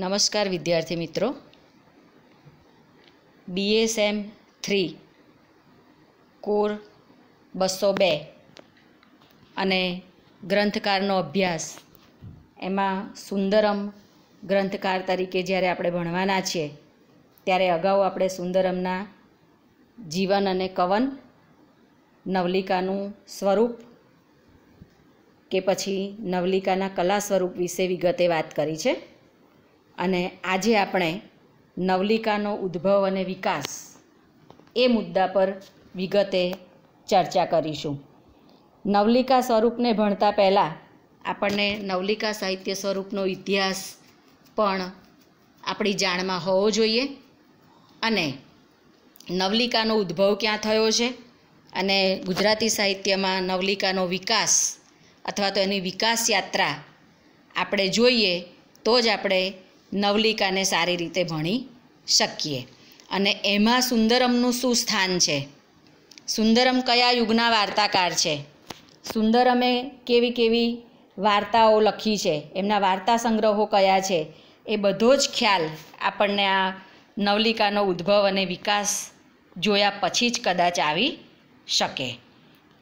નમસ્કાર વિદ્યાર્થી મિત્રો બીએસએમ થ્રી કોર બસો બે અને ગ્રંથકારનો અભ્યાસ એમાં સુંદરમ ગ્રંથકાર તરીકે જ્યારે આપણે ભણવાના છીએ ત્યારે અગાઉ આપણે સુંદરમના જીવન અને કવન નવલિકાનું સ્વરૂપ કે પછી નવલિકાના કલા સ્વરૂપ વિશે વિગતે વાત કરી છે અને આજે આપણે નવલિકાનો ઉદ્ભવ અને વિકાસ એ મુદ્દા પર વિગતે ચર્ચા કરીશું નવલિકા સ્વરૂપને ભણતા પહેલાં આપણને નવલિકા સાહિત્ય સ્વરૂપનો ઇતિહાસ પણ આપણી જાણમાં હોવો જોઈએ અને નવલિકાનો ઉદ્ભવ ક્યાં થયો છે અને ગુજરાતી સાહિત્યમાં નવલિકાનો વિકાસ અથવા તો એની વિકાસ યાત્રા આપણે જોઈએ તો જ આપણે નવલિકાને સારી રીતે ભણી શકીએ અને એમાં સુંદરમનું શું સ્થાન છે સુંદરમ કયા યુગના વાર્તાકાર છે સુંદરમે કેવી કેવી વાર્તાઓ લખી છે એમના વાર્તા સંગ્રહો કયા છે એ બધો જ ખ્યાલ આપણને આ નવલિકાનો ઉદ્ભવ અને વિકાસ જોયા પછી જ કદાચ આવી શકે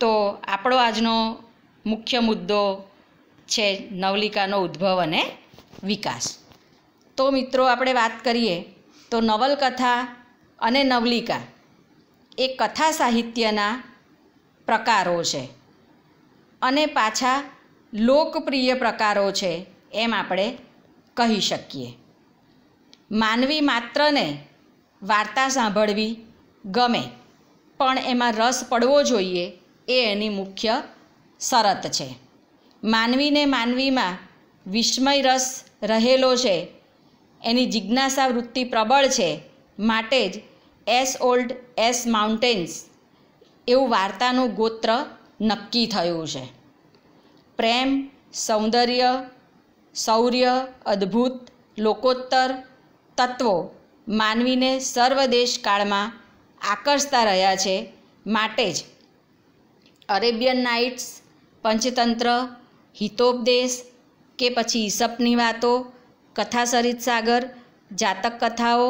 તો આપણો આજનો મુખ્ય મુદ્દો છે નવલિકાનો ઉદ્ભવ અને વિકાસ તો મિત્રો આપણે વાત કરીએ તો નવલકથા અને નવલિકા એ કથા સાહિત્યના પ્રકારો છે અને પાછા લોકપ્રિય પ્રકારો છે એમ આપણે કહી શકીએ માનવી માત્રને વાર્તા સાંભળવી ગમે પણ એમાં રસ પડવો જોઈએ એ એની મુખ્ય શરત છે માનવીને માનવીમાં વિસ્મય રસ રહેલો છે એની જિજ્ઞાસા વૃત્તિ પ્રબળ છે માટે જ એસ ઓલ્ડ એસ માઉન્ટેન્સ એવું વાર્તાનું ગોત્ર નક્કી થયું છે પ્રેમ સૌંદર્ય શૌર્ય અદ્ભુત લોકોત્તર તત્વો માનવીને સર્વદેશ કાળમાં આકર્ષતા રહ્યા છે માટે જ અરેબિયન નાઇટ્સ પંચતંત્ર હિતોપદેશ કે પછી ઈસપની વાતો કથા સરિત સાગર જાતક કથાઓ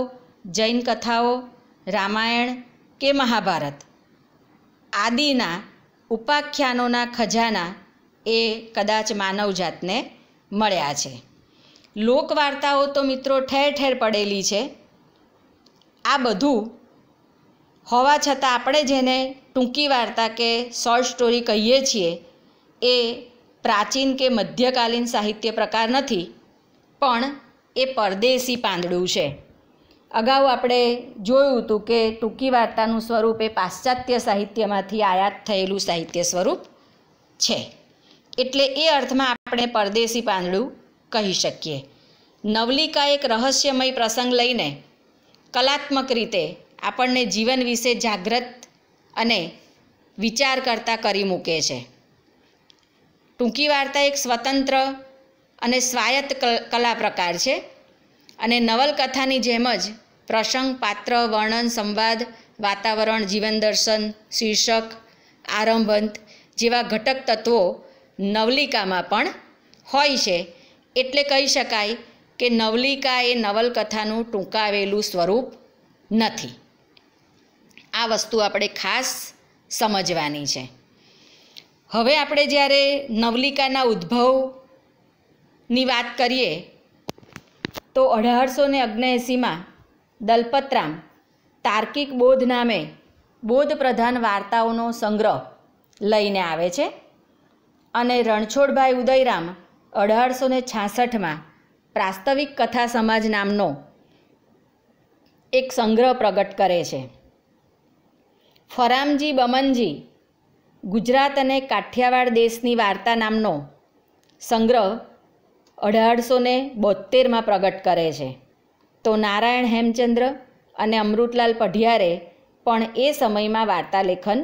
જૈન કથાઓ રામાયણ કે મહાભારત આદિના ઉપાખ્યાનોના ખજાના એ કદાચ માનવજાતને મળ્યા છે લોકવાર્તાઓ તો મિત્રો ઠેર ઠેર પડેલી છે આ બધું હોવા છતાં આપણે જેને ટૂંકી વાર્તા કે શોર્ટ સ્ટોરી કહીએ છીએ એ પ્રાચીન કે મધ્યકાલીન સાહિત્ય પ્રકાર નથી પણ એ પરદેશી પાંદડું છે અગાઉ આપણે જોયું હતું કે ટૂંકી વાર્તાનું સ્વરૂપ એ પાશ્ચાત્ય સાહિત્યમાંથી આયાત થયેલું સાહિત્ય સ્વરૂપ છે એટલે એ અર્થમાં આપણે પરદેશી પાંદડું કહી શકીએ નવલિકા એક રહસ્યમય પ્રસંગ લઈને કલાત્મક રીતે આપણને જીવન વિશે જાગૃત અને વિચાર કરતા કરી મૂકે છે ટૂંકી વાર્તા એક સ્વતંત્ર અને સ્વાયત્ત કલા પ્રકાર છે અને નવલકથાની જેમ જ પ્રસંગ પાત્ર વર્ણન સંવાદ વાતાવરણ જીવન દર્શન શીર્ષક આરંભંત જેવા ઘટક તત્વો નવલિકામાં પણ હોય છે એટલે કહી શકાય કે નવલિકા એ નવલકથાનું ટૂંકાવેલું સ્વરૂપ નથી આ વસ્તુ આપણે ખાસ સમજવાની છે હવે આપણે જ્યારે નવલિકાના ઉદ્ભવ ની વાત કરીએ તો અઢારસો ને અગ્નેસીમાં દલપતરામ તાર્કિક બોધ નામે બોધ પ્રધાન વાર્તાઓનો સંગ્રહ લઈને આવે છે અને રણછોડભાઈ ઉદયરામ અઢારસો ને છાસઠમાં પ્રાસ્તવિક કથા સમાજ નામનો એક સંગ્રહ પ્રગટ કરે છે ફરામજી બમનજી ગુજરાત અને કાઠિયાવાડ દેશની વાર્તા નામનો સંગ્રહ અઢારસો ને બોતેરમાં પ્રગટ કરે છે તો નારાયણ હેમચંદ્ર અને અમૃતલાલ પઢિયારે પણ એ સમયમાં વાર્તાલેખન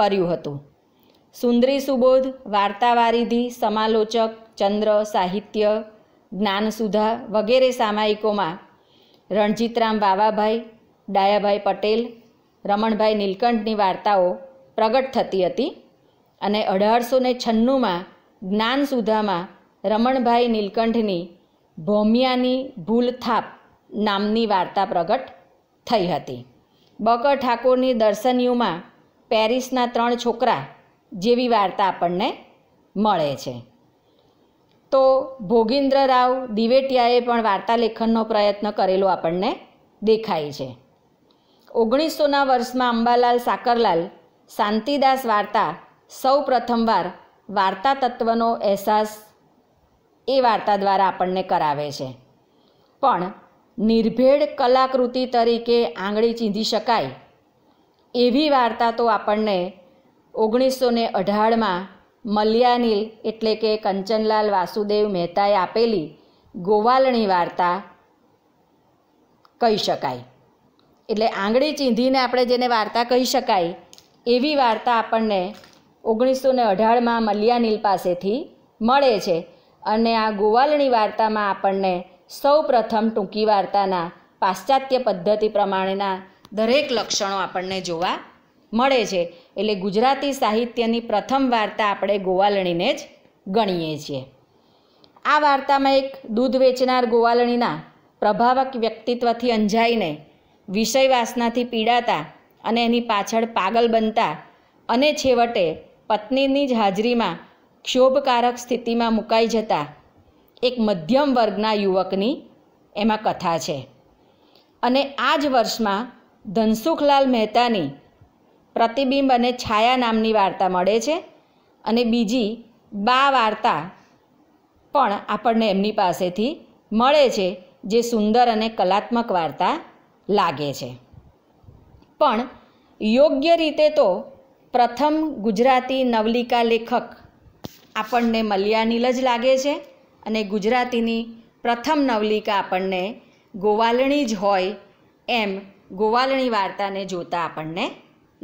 કર્યું હતું સુંદરી સુબોધ વાર્તાવારિધિ સમાલોચક ચંદ્ર સાહિત્ય જ્ઞાનસુધા વગેરે સામાયિકોમાં રણજીતરામ વાવાભાઈ ડાયાભાઈ પટેલ રમણભાઈ નીલકંઠની વાર્તાઓ પ્રગટ થતી હતી અને અઢારસો ને છન્નુંમાં જ્ઞાનસુધામાં રમણભાઈ નીલકંઠની ભોમિયાની ભૂલથાપ નામની વાર્તા પ્રગટ થઈ હતી બકર ઠાકોરની દર્શનીયુમાં પેરિસના ત્રણ છોકરા જેવી વાર્તા આપણને મળે છે તો ભોગિન્દ્ર રાવ દિવેટિયાએ પણ વાર્તા લેખનનો પ્રયત્ન કરેલો આપણને દેખાય છે ઓગણીસોના વર્ષમાં અંબાલાલ સાકરલાલ શાંતિદાસ વાર્તા સૌ પ્રથમવાર વાર્તા તત્વનો અહેસાસ એ વાર્તા દ્વારા આપણને કરાવે છે પણ નિર્ભેળ કલાકૃતિ તરીકે આંગળી ચીંધી શકાય એવી વાર્તા તો આપણને ઓગણીસો ને અઢારમાં મલયાનીલ એટલે કે કંચનલાલ વાસુદેવ મહેતાએ આપેલી ગોવાલણી વાર્તા કહી શકાય એટલે આંગળી ચીંધીને આપણે જેને વાર્તા કહી શકાય એવી વાર્તા આપણને ઓગણીસો ને અઢારમાં મલ્યાનીલ પાસેથી મળે છે અને આ ગોવાલણી વાર્તામાં આપણને સૌ પ્રથમ ટૂંકી વાર્તાના પાશ્ચાત્ય પદ્ધતિ પ્રમાણેના દરેક લક્ષણો આપણને જોવા મળે છે એટલે ગુજરાતી સાહિત્યની પ્રથમ વાર્તા આપણે ગોવાલણીને જ ગણીએ છીએ આ વાર્તામાં એક દૂધ વેચનાર ગોવાલણીના પ્રભાવક વ્યક્તિત્વથી અંજાઈને વિષય વાસનાથી પીડાતા અને એની પાછળ પાગલ બનતા અને છેવટે પત્નીની જ હાજરીમાં ક્ષોભકારક સ્થિતિમાં મુકાઈ જતા એક મધ્યમ વર્ગના યુવકની એમાં કથા છે અને આ જ વર્ષમાં ધનસુખલાલ મહેતાની પ્રતિબિંબ અને છાયા નામની વાર્તા મળે છે અને બીજી બા વાર્તા પણ આપણને એમની પાસેથી મળે છે જે સુંદર અને કલાત્મક વાર્તા લાગે છે પણ યોગ્ય રીતે તો પ્રથમ ગુજરાતી નવલિકા લેખક આપણને મલયાનીલ જ લાગે છે અને ગુજરાતીની પ્રથમ નવલિકા આપણને ગોવાલણી જ હોય એમ ગોવાલણી વાર્તાને જોતાં આપણને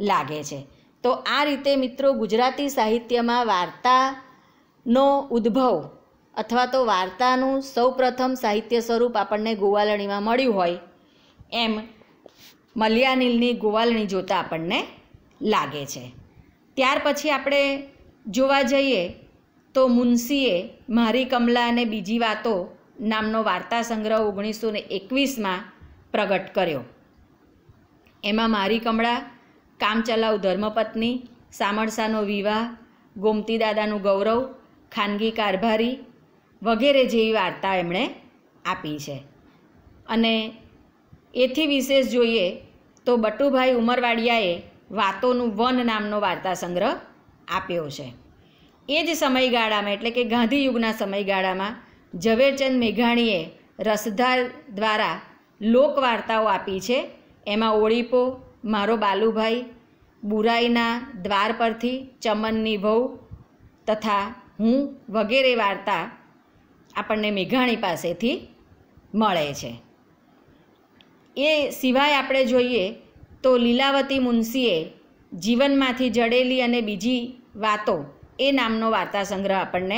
લાગે છે તો આ રીતે મિત્રો ગુજરાતી સાહિત્યમાં વાર્તાનો ઉદ્ભવ અથવા તો વાર્તાનું સૌપ્રથમ સાહિત્ય સ્વરૂપ આપણને ગોવાલણીમાં મળ્યું હોય એમ મલયાનીલની ગોવાલણી જોતાં આપણને લાગે છે ત્યાર પછી આપણે જોવા જઈએ તો મુનશીએ મારી કમલા અને બીજી વાતો નામનો વાર્તા સંગ્રહ ઓગણીસો ને એકવીસમાં પ્રગટ કર્યો એમાં મારી કમળા કામચલાઉ ધર્મપત્ની સામરસાનો વિવાહ ગોમતી દાદાનું ગૌરવ ખાનગી કારભારી વગેરે જેવી વાર્તા એમણે આપી છે અને એથી વિશેષ જોઈએ તો બટુભાઈ ઉમરવાડિયાએ વાતોનું વન નામનો વાર્તા સંગ્રહ આપ્યો છે એ જ સમયગાળામાં એટલે કે ગાંધીયુગના સમયગાળામાં ઝવેરચંદ મેઘાણીએ રસધાર દ્વારા લોકવાર્તાઓ આપી છે એમાં ઓળીપો મારો બાલુભાઈ બુરાઈના દ્વાર પરથી ચમનની વહુ તથા હું વગેરે વાર્તા આપણને મેઘાણી પાસેથી મળે છે એ સિવાય આપણે જોઈએ તો લીલાવતી મુનશીએ જીવનમાંથી જડેલી અને બીજી વાતો એ નામનો વાર્તા સંગ્રહ આપણને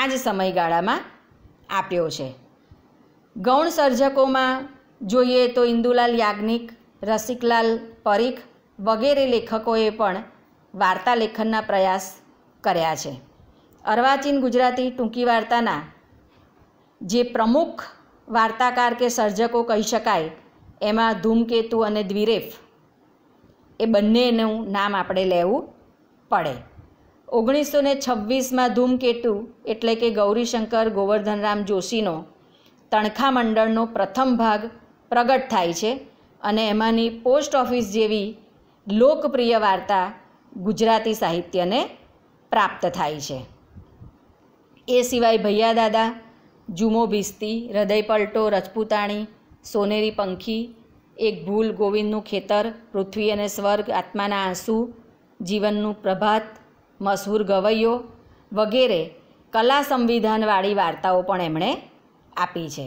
આ જ સમયગાળામાં આપ્યો છે ગૌણ સર્જકોમાં જોઈએ તો ઇન્દુલાલ યાજ્ઞિક રસિકલાલ પરીખ વગેરે લેખકોએ પણ વાર્તા લેખનના પ્રયાસ કર્યા છે અર્વાચીન ગુજરાતી ટૂંકી વાર્તાના જે પ્રમુખ વાર્તાકાર કે સર્જકો કહી શકાય એમાં ધૂમકેતુ અને દ્વિરેફ એ બંનેનું નામ આપણે લેવું પડે ઓગણીસો ને છવ્વીસમાં ધૂમકેતુ એટલે કે ગૌરીશંકર ગોવર્ધનરામ જોશીનો તણખા મંડળનો પ્રથમ ભાગ પ્રગટ થાય છે અને એમાંની પોસ્ટ ઓફિસ જેવી લોકપ્રિય વાર્તા ગુજરાતી સાહિત્યને પ્રાપ્ત થાય છે એ સિવાય ભૈયા દાદા જુમો ભીસ્તી હૃદય પલટો રજપૂતાણી સોનેરી પંખી એક ભૂલ ગોવિંદનું ખેતર પૃથ્વી અને સ્વર્ગ આત્માના આંસુ જીવનનું પ્રભાત મશહૂર ગવૈયો વગેરે કલા સંવિધાનવાળી વાર્તાઓ પણ એમણે આપી છે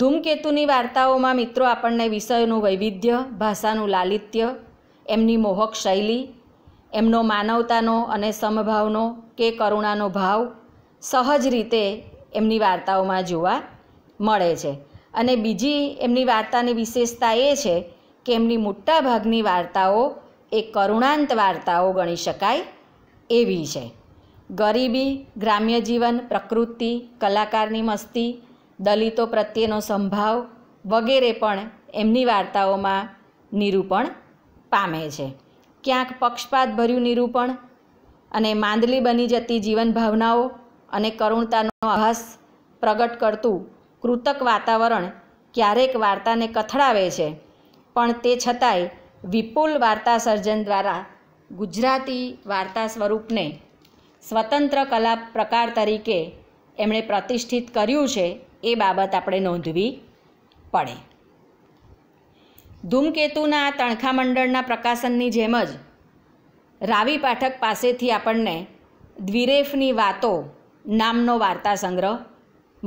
ધૂમકેતુની વાર્તાઓમાં મિત્રો આપણને વિષયોનું વૈવિધ્ય ભાષાનું લાલિત્ય એમની મોહક શૈલી એમનો માનવતાનો અને સમભાવનો કે કરુણાનો ભાવ સહજ રીતે એમની વાર્તાઓમાં જોવા મળે છે અને બીજી એમની વાર્તાની વિશેષતા એ છે કે એમની મોટાભાગની વાર્તાઓ એ કરુણાંત વાર્તાઓ ગણી શકાય એવી છે ગરીબી ગ્રામ્ય જીવન પ્રકૃતિ કલાકારની મસ્તી દલિતો પ્રત્યેનો સંભાવ વગેરે પણ એમની વાર્તાઓમાં નિરૂપણ પામે છે ક્યાંક પક્ષપાતભર્યું નિરૂપણ અને માંદલી બની જતી જીવનભાવનાઓ અને કરુણતાનો આભાસ પ્રગટ કરતું કૃતક વાતાવરણ ક્યારેક વાર્તાને કથળાવે છે પણ તે છતાંય વિપુલ વાર્તા સર્જન દ્વારા ગુજરાતી વાર્તા સ્વરૂપને સ્વતંત્ર કલા પ્રકાર તરીકે એમણે પ્રતિષ્ઠિત કર્યું છે એ બાબત આપણે નોંધવી પડે ધૂમકેતુના તણખા મંડળના પ્રકાશનની જેમ જ રાવી પાઠક પાસેથી આપણને દ્વિરેફની વાતો નામનો વાર્તા સંગ્રહ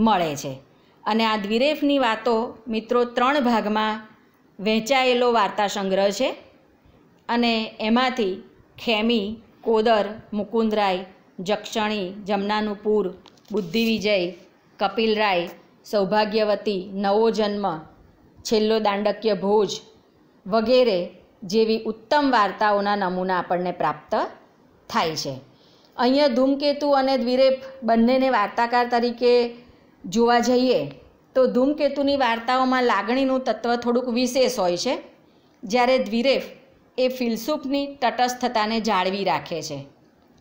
મળે છે અને આ દ્વિરેફની વાતો મિત્રો ત્રણ ભાગમાં વહેંચાયેલો વાર્તા સંગ્રહ છે અને એમાંથી ખેમી કોદર મુકુંદરાય જક્ષણી જમનાનુપુર બુદ્ધિવિજય કપિલરાય સૌભાગ્યવતી નવો જન્મ છેલ્લો દાંડક્ય ભોજ વગેરે જેવી ઉત્તમ વાર્તાઓના નમૂના આપણને પ્રાપ્ત થાય છે અહીંયા ધૂમકેતુ અને દ્વિરેપ બંનેને વાર્તાકાર તરીકે જોવા જઈએ તો ધૂમકેતુની વાર્તાઓમાં લાગણીનું તત્વ થોડુંક વિશેષ હોય છે જ્યારે દ્વિરેફ એ ફિલસુફની તટસ્થતાને જાળવી રાખે છે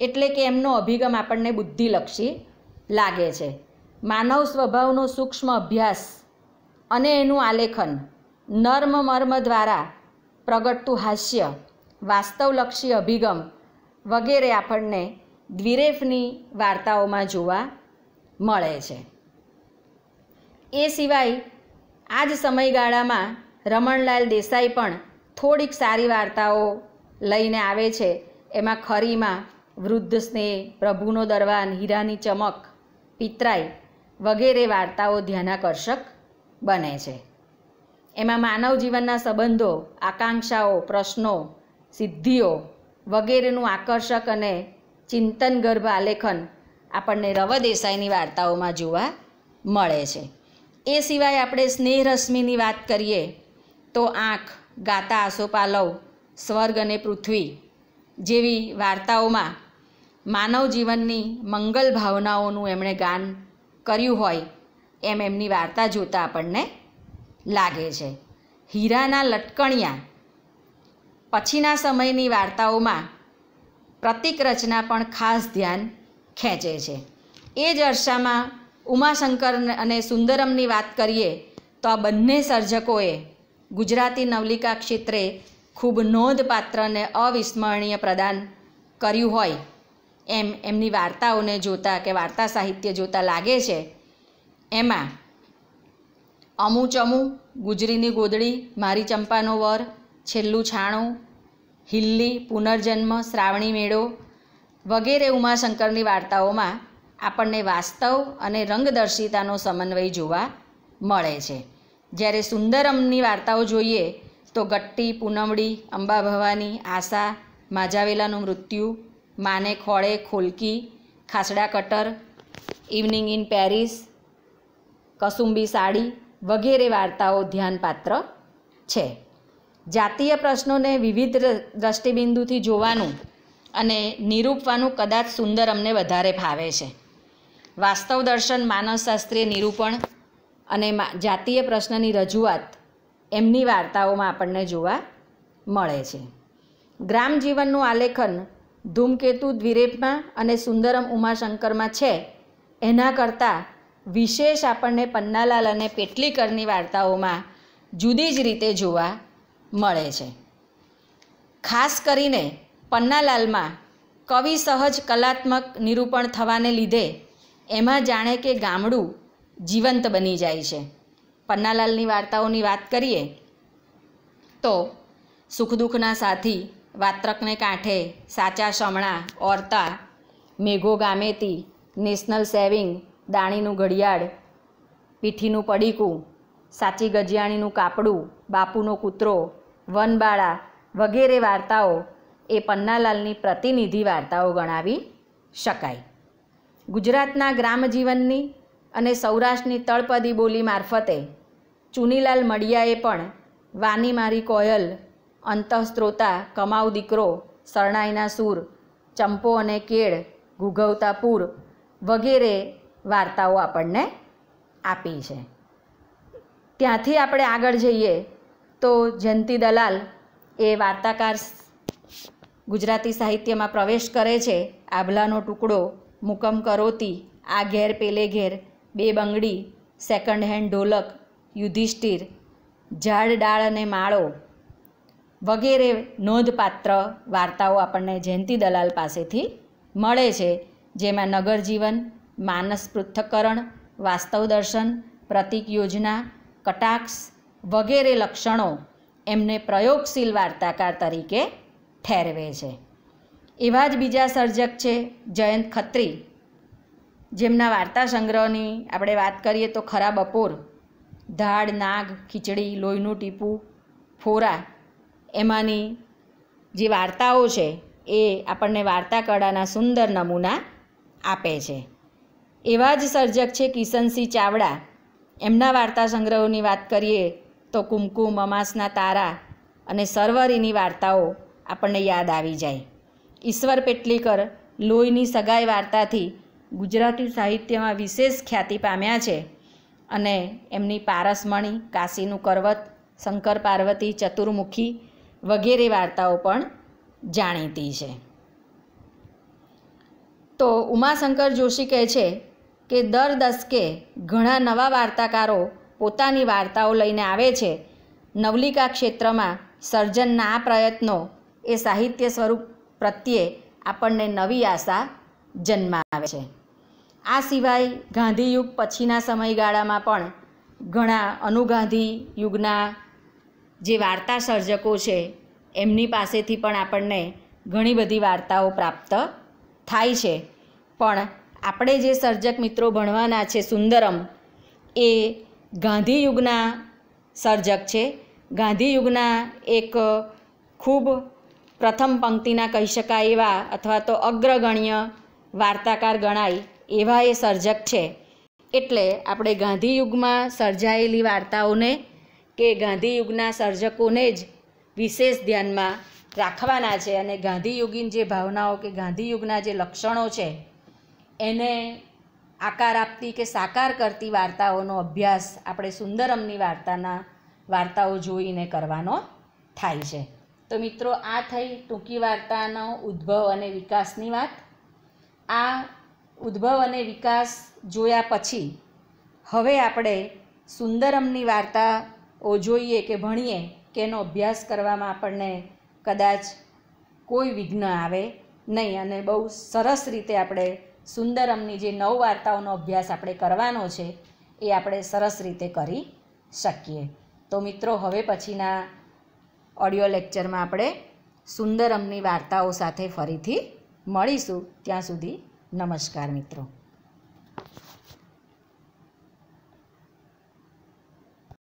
એટલે કે એમનો અભિગમ આપણને બુદ્ધિલક્ષી લાગે છે માનવ સ્વભાવનો સૂક્ષ્મ અભ્યાસ અને એનું આલેખન નર્મ મર્મ દ્વારા પ્રગટતું હાસ્ય વાસ્તવલક્ષી અભિગમ વગેરે આપણને દ્વિરેફની વાર્તાઓમાં જોવા મળે છે એ સિવાય આ જ સમયગાળામાં રમણલાલ દેસાઈ પણ થોડીક સારી વાર્તાઓ લઈને આવે છે એમાં ખરીમાં વૃદ્ધ સ્નેહ પ્રભુનો દરવાન હીરાની ચમક પિતરાઈ વગેરે વાર્તાઓ ધ્યાનાકર્ષક બને છે એમાં માનવ જીવનના સંબંધો આકાંક્ષાઓ પ્રશ્નો સિદ્ધિઓ વગેરેનું આકર્ષક અને ચિંતન ગર્ભ આલેખન આપણને રવ દેસાઈની વાર્તાઓમાં જોવા મળે છે એ સિવાય આપણે સ્નેહરશ્મિની વાત કરીએ તો આંખ ગાતા આસોપાલવ સ્વર્ગ અને પૃથ્વી જેવી વાર્તાઓમાં માનવ જીવનની મંગલ ભાવનાઓનું એમણે ગાન કર્યું હોય એમ એમની વાર્તા જોતાં આપણને લાગે છે હીરાના લટકણિયા પછીના સમયની વાર્તાઓમાં પ્રતિક રચના પણ ખાસ ધ્યાન ખેંચે છે એ જ અરસામાં ઉમાશંકર અને સુંદરમની વાત કરીએ તો આ બંને સર્જકોએ ગુજરાતી નવલિકા ક્ષેત્રે ખૂબ નોંધપાત્રને અવિસ્મરણીય પ્રદાન કર્યું હોય એમ એમની વાર્તાઓને જોતાં કે વાર્તા સાહિત્ય જોતાં લાગે છે એમાં અમુ ચમુ ગુજરીની ગોદડી મારી ચંપાનો વર છેલ્લું છાણું હિલ્લી પુનર્જન્મ શ્રાવણી મેળો વગેરે ઉમાશંકરની વાર્તાઓમાં આપણને વાસ્તવ અને રંગદર્શિતાનો સમન્વય જોવા મળે છે જ્યારે સુંદરમની વાર્તાઓ જોઈએ તો ગટ્ટી પૂનમડી અંબા ભવાની આશા માજાવેલાનું મૃત્યુ માને ખોળે ખોલકી ખાસડા કટર ઇવનિંગ ઇન પેરિસ કસુંબી સાડી વગેરે વાર્તાઓ ધ્યાનપાત્ર છે જાતીય પ્રશ્નોને વિવિધ દ્રષ્ટિબિંદુથી જોવાનું અને નિરૂપવાનું કદાચ સુંદર અમને વધારે ફાવે છે વાસ્તવ દર્શન માનવશાસ્ત્રીય નિરૂપણ અને જાતીય પ્રશ્નની રજૂઆત એમની વાર્તાઓમાં આપણને જોવા મળે છે ગ્રામ જીવનનું આલેખન ધૂમકેતુ દ્વિરેપમાં અને સુંદરમ ઉમાશંકરમાં છે એના કરતાં વિશેષ આપણને પન્નાલાલ અને પેટલીકરની વાર્તાઓમાં જુદી જ રીતે જોવા મળે છે ખાસ કરીને પન્નાલાલમાં કવિ સહજ કલાત્મક નિરૂપણ થવાને લીધે એમાં જાણે કે ગામડું જીવંત બની જાય છે પન્નાલાલની વાર્તાઓની વાત કરીએ તો સુખ દુઃખના સાથી વાત્રકને કાંઠે સાચા સમણા ઓરતા મેઘો ગામેતી નેશનલ સેવિંગ દાણીનું ઘડિયાળ પીઠીનું પડીકું સાચી ગજિયાણીનું કાપડું બાપુનો કૂતરો વનબાળા વગેરે વાર્તાઓ એ પન્નાલાલની પ્રતિનિધિ વાર્તાઓ ગણાવી શકાય ગુજરાતના ગ્રામજીવનની અને સૌરાષ્ટ્રની તળપદી બોલી મારફતે ચુનીલાલ મડિયાએ પણ વાની મારી કોયલ અંતઃસ્ત્રોતા કમાઉ દીકરો શરણાઈના સૂર ચંપો અને કેળ ઘૂઘવતા પૂર વગેરે વાર્તાઓ આપણને આપી છે ત્યાંથી આપણે આગળ જઈએ તો જયંતિ દલાલ એ વાર્તાકાર ગુજરાતી સાહિત્યમાં પ્રવેશ કરે છે આભલાનો ટુકડો મુકમ કરોતી આ ઘેર પેલે ઘેર બે બંગડી સેકન્ડ હેન્ડ ઢોલક યુધિષ્ઠિર ઝાડ ડાળ અને માળો વગેરે નોંધપાત્ર વાર્તાઓ આપણને જયંતિ દલાલ પાસેથી મળે છે જેમાં નગરજીવન માનસ પૃથ્થકરણ વાસ્તવ દર્શન પ્રતિક યોજના કટાક્ષ વગેરે લક્ષણો એમને પ્રયોગશીલ વાર્તાકાર તરીકે ઠેરવે છે એવા જ બીજા સર્જક છે જયંત ખત્રી જેમના વાર્તા સંગ્રહની આપણે વાત કરીએ તો ખરા બપોર ધાડ નાગ ખીચડી લોહીનું ટીપું ફોરા એમાંની જે વાર્તાઓ છે એ આપણને વાર્તાકળાના સુંદર નમૂના આપે છે એવા જ સર્જક છે કિશનસિંહ ચાવડા એમના વાર્તા સંગ્રહોની વાત કરીએ તો કુમકુમ અમાસના તારા અને સરવરીની વાર્તાઓ આપણને યાદ આવી જાય ઈશ્વર પેટલીકર લોહીની સગાઈ વાર્તાથી ગુજરાતી સાહિત્યમાં વિશેષ ખ્યાતિ પામ્યા છે અને એમની પારસમણી કાશીનું કરવત શંકર પાર્વતી ચતુર્મુખી વગેરે વાર્તાઓ પણ જાણીતી છે તો ઉમાશંકર જોશી કહે છે કે દર દસકે ઘણા નવા વાર્તાકારો પોતાની વાર્તાઓ લઈને આવે છે નવલિકા ક્ષેત્રમાં સર્જનના આ પ્રયત્નો એ સાહિત્ય સ્વરૂપ પ્રત્યે આપણને નવી આશા જન્માવે છે આ સિવાય ગાંધીયુગ પછીના સમયગાળામાં પણ ઘણા અનુગાંધી યુગના જે વાર્તા સર્જકો છે એમની પાસેથી પણ આપણને ઘણી બધી વાર્તાઓ પ્રાપ્ત થાય છે પણ આપણે જે સર્જક મિત્રો ભણવાના છે સુંદરમ એ ગાંધીયુગના સર્જક છે ગાંધીયુગના એક ખૂબ પ્રથમ પંક્તિના કહી શકાય એવા અથવા તો અગ્રગણ્ય વાર્તાકાર ગણાય એવા એ સર્જક છે એટલે આપણે ગાંધીયુગમાં સર્જાયેલી વાર્તાઓને કે ગાંધીયુગના સર્જકોને જ વિશેષ ધ્યાનમાં રાખવાના છે અને ગાંધીયુગીન જે ભાવનાઓ કે ગાંધીયુગના જે લક્ષણો છે એને આકાર આપતી કે સાકાર કરતી વાર્તાઓનો અભ્યાસ આપણે સુંદરમની વાર્તાના વાર્તાઓ જોઈને કરવાનો થાય છે તો મિત્રો આ થઈ ટૂંકી વાર્તાનો ઉદ્ભવ અને વિકાસની વાત આ ઉદ્ભવ અને વિકાસ જોયા પછી હવે આપણે સુંદરમની વાર્તાઓ જોઈએ કે ભણીએ કે એનો અભ્યાસ કરવામાં આપણને કદાચ કોઈ વિઘ્ન આવે નહીં અને બહુ સરસ રીતે આપણે સુંદરમની જે નવ વાર્તાઓનો અભ્યાસ આપણે કરવાનો છે એ આપણે સરસ રીતે કરી શકીએ તો મિત્રો હવે પછીના ઓડિયો લેક્ચરમાં આપણે સુંદરમની વાર્તાઓ સાથે ફરીથી મળીશું ત્યાં સુધી નમસ્કાર મિત્રો